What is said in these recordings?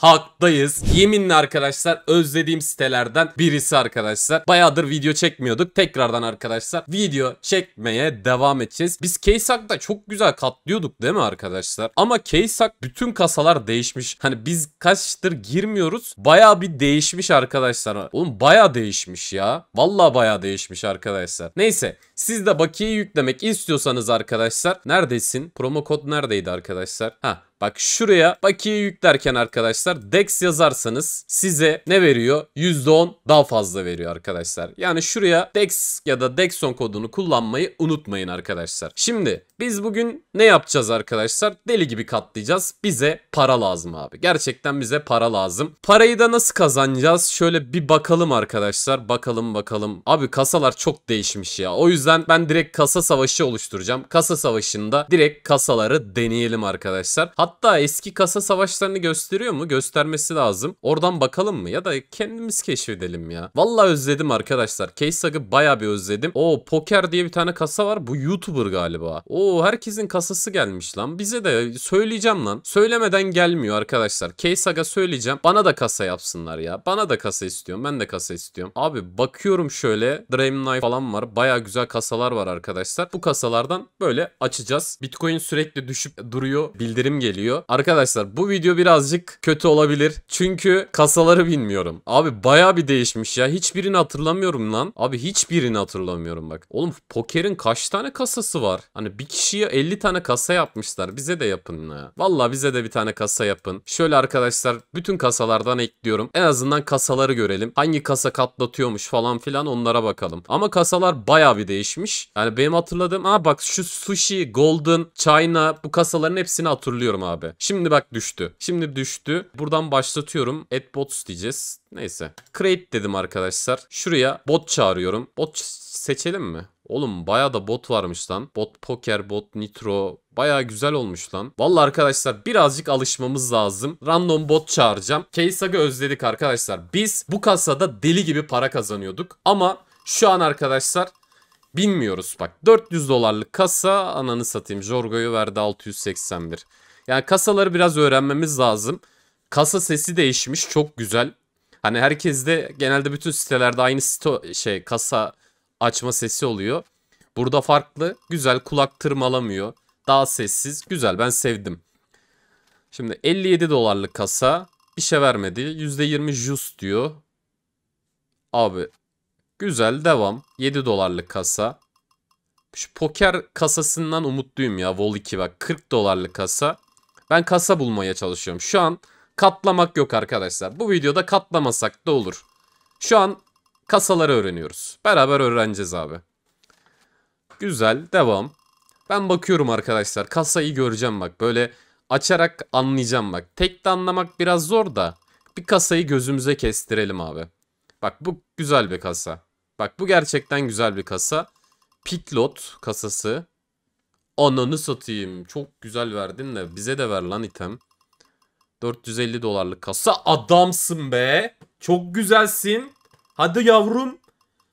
haktayız. Yeminle arkadaşlar özlediğim sitelerden birisi arkadaşlar. Bayağıdır video çekmiyorduk. Tekrardan arkadaşlar video çekmeye devam edeceğiz. Biz Keysak'ta çok güzel katlıyorduk değil mi arkadaşlar? Ama Keysak bütün kasalar değişmiş. Hani biz kaçtır girmiyoruz. Bayağı bir değişmiş arkadaşlar. Oğlum bayağı değişmiş ya. Vallahi bayağı değişmiş arkadaşlar. Neyse siz de bakiye yüklemek istiyorsanız arkadaşlar neredesin? Promo kod neredeydi arkadaşlar? Ha Bak şuraya bakiye yüklerken arkadaşlar DEX yazarsanız size ne veriyor? %10 daha fazla veriyor arkadaşlar. Yani şuraya DEX ya da DEXON kodunu kullanmayı unutmayın arkadaşlar. Şimdi biz bugün ne yapacağız arkadaşlar? Deli gibi katlayacağız. Bize para lazım abi. Gerçekten bize para lazım. Parayı da nasıl kazanacağız? Şöyle bir bakalım arkadaşlar. Bakalım bakalım. Abi kasalar çok değişmiş ya. O yüzden ben direkt kasa savaşı oluşturacağım. Kasa savaşında direkt kasaları deneyelim arkadaşlar. Hatta eski kasa savaşlarını gösteriyor mu? Göstermesi lazım. Oradan bakalım mı? Ya da kendimiz keşfedelim ya. Vallahi özledim arkadaşlar. Case Sag'ı baya bir özledim. O poker diye bir tane kasa var. Bu YouTuber galiba. O herkesin kasası gelmiş lan. Bize de söyleyeceğim lan. Söylemeden gelmiyor arkadaşlar. Keysaga söyleyeceğim. Bana da kasa yapsınlar ya. Bana da kasa istiyorum. Ben de kasa istiyorum. Abi bakıyorum şöyle. Dream Knife falan var. Baya güzel kasalar var arkadaşlar. Bu kasalardan böyle açacağız. Bitcoin sürekli düşüp duruyor. Bildirim geliyor. Arkadaşlar bu video birazcık kötü olabilir. Çünkü kasaları bilmiyorum. Abi baya bir değişmiş ya. Hiçbirini hatırlamıyorum lan. Abi hiçbirini hatırlamıyorum bak. Oğlum pokerin kaç tane kasası var? Hani bir kişiye 50 tane kasa yapmışlar. Bize de yapın ya. Valla bize de bir tane kasa yapın. Şöyle arkadaşlar bütün kasalardan ekliyorum. En azından kasaları görelim. Hangi kasa katlatıyormuş falan filan onlara bakalım. Ama kasalar baya bir değişmiş. Yani benim hatırladığım ha bak şu sushi, golden, china bu kasaların hepsini hatırlıyorum abi. Şimdi bak düştü. Şimdi düştü. Buradan başlatıyorum. Adbots diyeceğiz. Neyse. Create dedim arkadaşlar. Şuraya bot çağırıyorum. Bot seçelim mi? Oğlum baya da bot varmış lan. Bot poker, bot nitro, Baya güzel olmuş lan. Valla arkadaşlar birazcık alışmamız lazım. Random bot çağıracağım. Keysag'ı özledik arkadaşlar. Biz bu kasada deli gibi para kazanıyorduk. Ama şu an arkadaşlar bilmiyoruz. Bak 400 dolarlık kasa ananı satayım. Jorgo'yu verdi 681. Yani kasaları biraz öğrenmemiz lazım. Kasa sesi değişmiş çok güzel. Hani herkes de genelde bütün sitelerde aynı sito, şey kasa açma sesi oluyor. Burada farklı. Güzel kulak tırmalamıyor. Daha sessiz. Güzel ben sevdim. Şimdi 57 dolarlık kasa. Bir şey vermedi. %20 just diyor. Abi. Güzel devam. 7 dolarlık kasa. Şu poker kasasından umutluyum ya. Vol 2 bak. 40 dolarlık kasa. Ben kasa bulmaya çalışıyorum. Şu an katlamak yok arkadaşlar. Bu videoda katlamasak da olur. Şu an Kasaları öğreniyoruz. Beraber öğreneceğiz abi. Güzel. Devam. Ben bakıyorum arkadaşlar. Kasayı göreceğim bak. Böyle açarak anlayacağım bak. Tek de anlamak biraz zor da. Bir kasayı gözümüze kestirelim abi. Bak bu güzel bir kasa. Bak bu gerçekten güzel bir kasa. Pitlot kasası. Ananı satayım. Çok güzel verdin de bize de ver lan item. 450 dolarlık kasa. Adamsın be. Çok güzelsin. Hadi yavrum.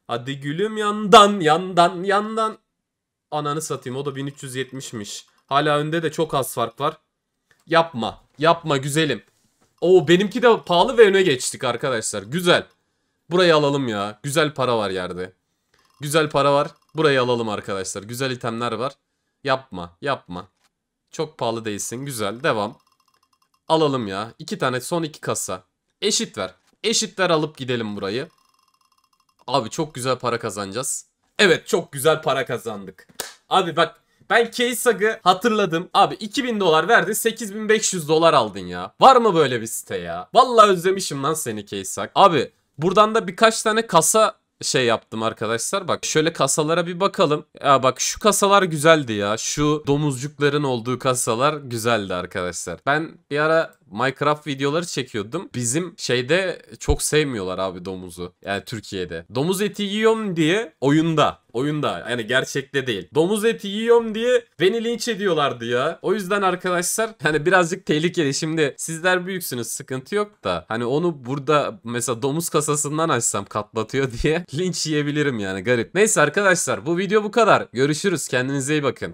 Hadi gülüm yandan yandan yandan. Ananı satayım o da 1370'miş. Hala önde de çok az fark var. Yapma. Yapma güzelim. Oo benimki de pahalı ve öne geçtik arkadaşlar. Güzel. Burayı alalım ya. Güzel para var yerde. Güzel para var. Burayı alalım arkadaşlar. Güzel itemler var. Yapma. Yapma. Çok pahalı değilsin. Güzel. Devam. Alalım ya. İki tane son iki kasa. Eşit ver. Eşit ver alıp gidelim burayı. Abi çok güzel para kazanacağız. Evet çok güzel para kazandık. Abi bak ben Keysag'ı hatırladım. Abi 2000 dolar verdi 8500 dolar aldın ya. Var mı böyle bir site ya? Vallahi özlemişim lan seni Keysag. Abi buradan da birkaç tane kasa şey yaptım arkadaşlar. Bak şöyle kasalara bir bakalım. Ya bak şu kasalar güzeldi ya. Şu domuzcukların olduğu kasalar güzeldi arkadaşlar. Ben bir ara Minecraft videoları çekiyordum. Bizim şeyde çok sevmiyorlar abi domuzu. Yani Türkiye'de. Domuz eti yiyorum diye oyunda oyunda yani gerçekte değil. Domuz eti yiyorum diye beni linç ediyorlardı ya. O yüzden arkadaşlar hani birazcık tehlikeli. Şimdi sizler büyüksünüz sıkıntı yok da hani onu burada mesela domuz kasasından açsam katlatıyor diye linç yiyebilirim yani garip. Neyse arkadaşlar bu video bu kadar. Görüşürüz kendinize iyi bakın.